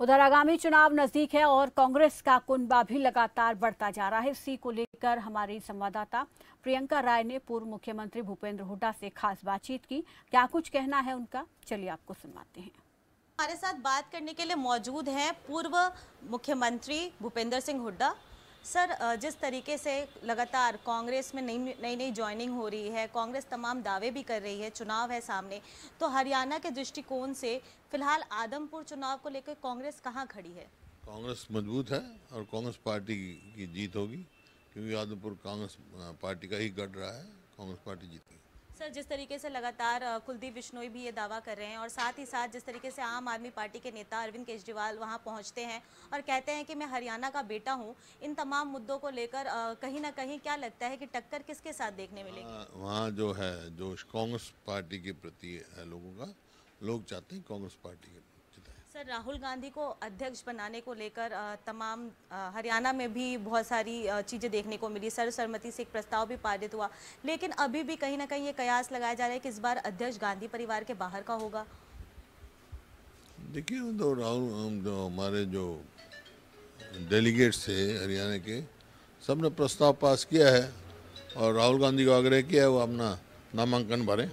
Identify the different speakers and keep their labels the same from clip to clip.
Speaker 1: उधर आगामी चुनाव नजदीक है और कांग्रेस का कुंबा भी लगातार बढ़ता जा रहा है इसी को लेकर हमारी संवाददाता प्रियंका राय ने पूर्व मुख्यमंत्री भूपेंद्र हुड्डा से खास बातचीत की क्या कुछ कहना है उनका चलिए आपको सुनवाते हैं हमारे साथ बात करने के लिए मौजूद हैं पूर्व मुख्यमंत्री भूपेंद्र सिंह हुड्डा सर जिस तरीके से लगातार कांग्रेस में नई नई नई ज्वाइनिंग हो रही है कांग्रेस तमाम दावे भी कर रही है चुनाव है सामने तो हरियाणा के दृष्टिकोण से फिलहाल आदमपुर चुनाव को लेकर कांग्रेस कहाँ खड़ी है
Speaker 2: कांग्रेस मजबूत है और कांग्रेस पार्टी की जीत होगी क्योंकि आदमपुर कांग्रेस पार्टी का ही गढ़ रहा है कांग्रेस पार्टी जीतेगी
Speaker 1: सर जिस तरीके से लगातार कुलदीप विश्नोई भी ये दावा कर रहे हैं और साथ ही साथ जिस तरीके से आम आदमी पार्टी के नेता अरविंद केजरीवाल वहाँ पहुँचते हैं और कहते हैं कि मैं हरियाणा का बेटा हूँ इन तमाम मुद्दों को लेकर कहीं ना कहीं क्या लगता है कि टक्कर किसके साथ देखने मिलेगी
Speaker 2: वहाँ जो है जो कांग्रेस पार्टी के प्रति है लोगों का लोग चाहते हैं कांग्रेस पार्टी के
Speaker 1: सर राहुल गांधी को अध्यक्ष बनाने को लेकर तमाम हरियाणा में भी बहुत सारी चीज़ें देखने को मिली सर्वसम्मति से एक प्रस्ताव भी पारित हुआ लेकिन अभी भी कहीं ना कहीं ये कयास लगाया जा रहा है कि इस बार अध्यक्ष गांधी परिवार के बाहर का होगा
Speaker 2: देखिए तो राहुल जो हमारे जो डेलीगेट्स थे हरियाणा के सब ने प्रस्ताव पास किया है और राहुल गांधी को आग्रह किया है वो अपना नामांकन भरें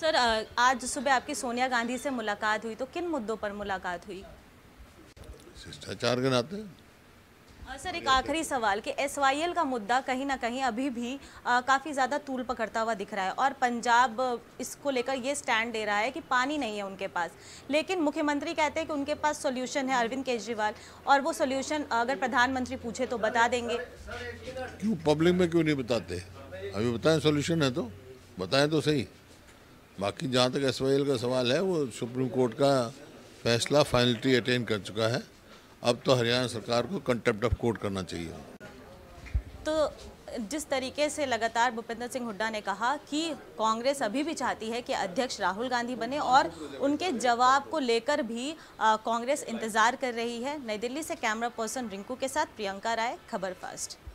Speaker 1: सर आज सुबह आपकी सोनिया गांधी से मुलाकात हुई तो किन मुद्दों पर मुलाकात हुई
Speaker 2: शिष्टाचार के नाते
Speaker 1: सर एक आखिरी सवाल कि एस का मुद्दा कहीं ना कहीं अभी भी काफ़ी ज़्यादा तूल पकड़ता हुआ दिख रहा है और पंजाब इसको लेकर ये स्टैंड दे रहा है कि पानी नहीं है उनके पास लेकिन मुख्यमंत्री कहते हैं कि उनके पास सोल्यूशन है अरविंद केजरीवाल और वो सोल्यूशन अगर प्रधानमंत्री पूछे तो बता देंगे
Speaker 2: क्यों पब्लिक में क्यों नहीं बताते अभी बताए सोल्यूशन है तो बताएं तो सही बाकी जहाँ तक एस का सवाल है वो सुप्रीम कोर्ट का फैसला फाइनलिटी अटेन कर चुका है अब तो हरियाणा सरकार को कंटेप्ट ऑफ कोर्ट करना चाहिए
Speaker 1: तो जिस तरीके से लगातार भूपेंद्र सिंह हुड्डा ने कहा कि कांग्रेस अभी भी चाहती है कि अध्यक्ष राहुल गांधी बने और उनके जवाब को लेकर भी कांग्रेस इंतजार कर रही है नई दिल्ली से कैमरा पर्सन रिंकू के साथ प्रियंका राय खबर फर्स्ट